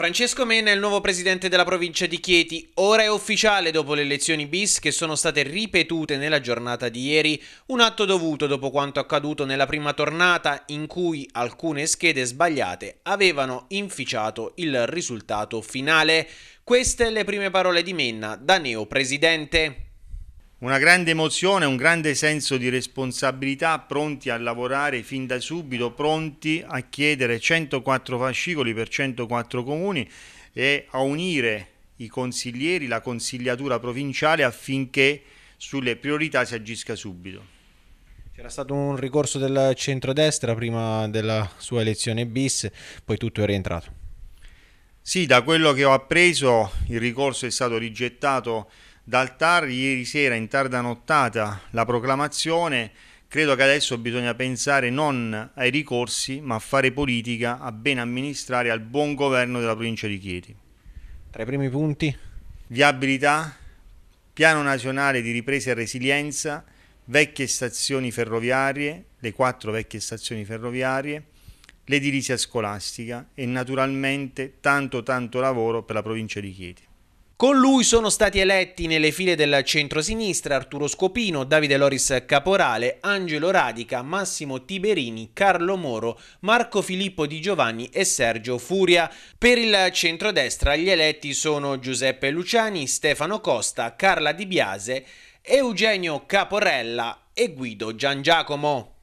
Francesco Mena è il nuovo presidente della provincia di Chieti. Ora è ufficiale dopo le elezioni bis che sono state ripetute nella giornata di ieri, un atto dovuto dopo quanto accaduto nella prima tornata in cui alcune schede sbagliate avevano inficiato il risultato finale. Queste le prime parole di Menna da neo presidente. Una grande emozione, un grande senso di responsabilità, pronti a lavorare fin da subito, pronti a chiedere 104 fascicoli per 104 comuni e a unire i consiglieri, la consigliatura provinciale affinché sulle priorità si agisca subito. C'era stato un ricorso del centrodestra prima della sua elezione bis, poi tutto è rientrato. Sì, da quello che ho appreso il ricorso è stato rigettato dal TAR ieri sera in tarda nottata la proclamazione, credo che adesso bisogna pensare non ai ricorsi ma a fare politica, a ben amministrare, al buon governo della provincia di Chieti. Tra i primi punti? Viabilità, piano nazionale di ripresa e resilienza, vecchie stazioni ferroviarie, le quattro vecchie stazioni ferroviarie, l'edilizia scolastica e naturalmente tanto tanto lavoro per la provincia di Chieti. Con lui sono stati eletti nelle file del centro-sinistra Arturo Scopino, Davide Loris Caporale, Angelo Radica, Massimo Tiberini, Carlo Moro, Marco Filippo Di Giovanni e Sergio Furia. Per il centrodestra gli eletti sono Giuseppe Luciani, Stefano Costa, Carla Di Biase, Eugenio Caporella e Guido Gian Giacomo.